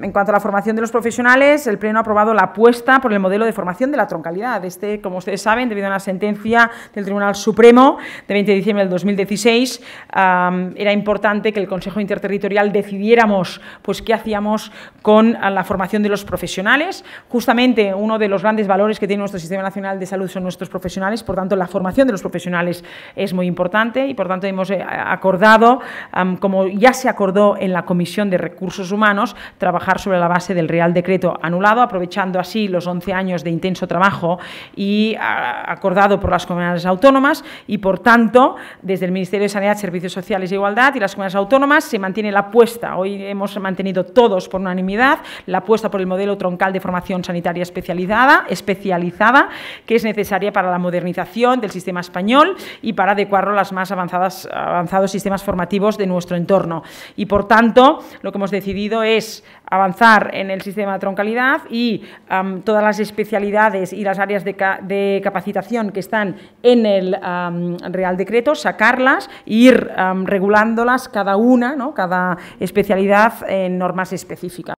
En cuanto a la formación de los profesionales, el Pleno ha aprobado la apuesta por el modelo de formación de la troncalidad. Este, como ustedes saben, debido a una sentencia del Tribunal Supremo de 20 de diciembre del 2016, era importante que el Consejo Interterritorial decidiéramos pues, qué hacíamos con ah, la formación de los profesionales. Justamente uno de los grandes valores que tiene nuestro Sistema Nacional de Salud son nuestros profesionales, por tanto, la formación de los profesionales es muy importante y, por tanto, hemos eh, acordado, como ya se acordó en la Comisión de Recursos Humanos, trabajar sobre la base del Real Decreto anulado, aprovechando así los 11 años de intenso trabajo y ah, acordado por las comunidades autónomas y, por tanto, desde el Ministerio de Sanidad, Servicios Sociales e Igualdad y las comunidades autónomas se mantiene la apuesta, hoy hemos mantenido todos por unanimidad, la apuesta por el modelo troncal de formación sanitaria especializada, especializada que es necesaria para la modernización del sistema español y para adecuarlo a los más avanzadas, avanzados sistemas formativos de nuestro entorno. Y, por tanto, lo que hemos decidido es avanzar en el sistema de troncalidad y todas las especialidades y las áreas de, capacitación que están en el Real Decreto, sacarlas e ir regulándolas cada una, ¿no? cada especialidad en normas específicas.